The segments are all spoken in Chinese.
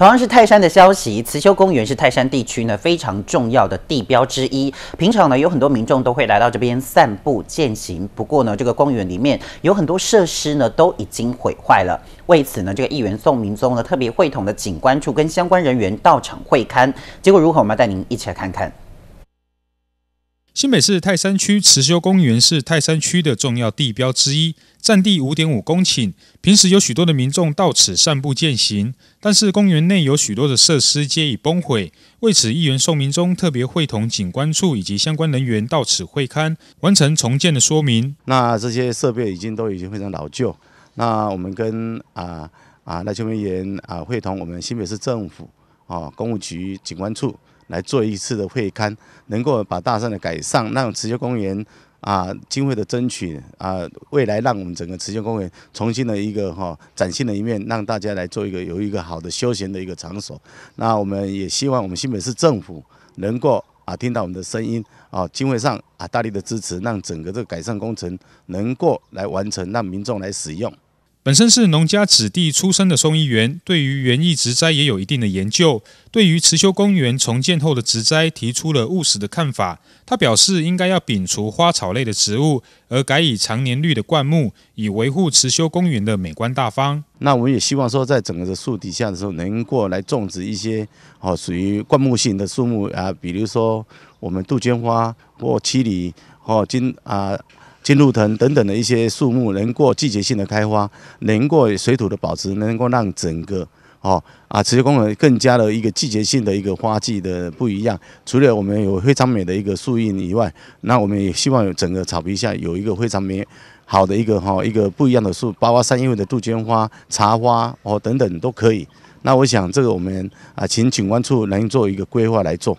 同样是泰山的消息，慈修公园是泰山地区呢非常重要的地标之一。平常呢有很多民众都会来到这边散步践行，不过呢这个公园里面有很多设施呢都已经毁坏了。为此呢这个议员宋明宗呢特别会同的景观处跟相关人员到场会勘，结果如何？我们要带您一起来看看。新北市泰山区慈修公园是泰山区的重要地标之一，占地五点五公顷，平时有许多的民众到此散步践行。但是公园内有许多的设施皆已崩毁，为此，议员宋明忠特别会同景观处以及相关人员到此会勘，完成重建的说明。那这些设备已经都已经非常老旧，那我们跟啊啊那邱委员啊会同我们新北市政府啊公务局景观处。来做一次的会刊，能够把大山的改善、让慈孝公园啊、经费的争取啊，未来让我们整个慈孝公园重新的一个哈崭新的一面，让大家来做一个有一个好的休闲的一个场所。那我们也希望我们新北市政府能够啊听到我们的声音啊，经会上啊大力的支持，让整个这个改善工程能够来完成，让民众来使用。本身是农家子弟出身的宋义元，对于园艺植栽也有一定的研究。对于慈修公园重建后的植栽，提出了务实的看法。他表示，应该要摒除花草类的植物，而改以常年绿的灌木，以维护慈修公园的美观大方。那我们也希望说，在整个的树底下的时候，能过来种植一些哦，属于灌木性的树木啊，比如说我们杜鹃花或七里或金啊。金露藤等等的一些树木，能过季节性的开花，能过水土的保持，能够让整个哦啊，池续功能更加的一个季节性的一个花季的不一样。除了我们有非常美的一个树荫以外，那我们也希望有整个草坪下有一个非常美好的一个哈一个不一样的树，包括三叶的杜鹃花、茶花哦等等都可以。那我想这个我们啊，请景观处能做一个规划来做。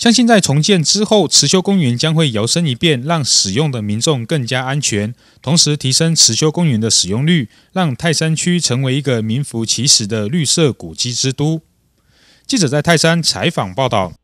相信在重建之后，慈修公园将会摇身一变，让使用的民众更加安全，同时提升慈修公园的使用率，让泰山区成为一个名副其实的绿色古迹之都。记者在泰山采访报道。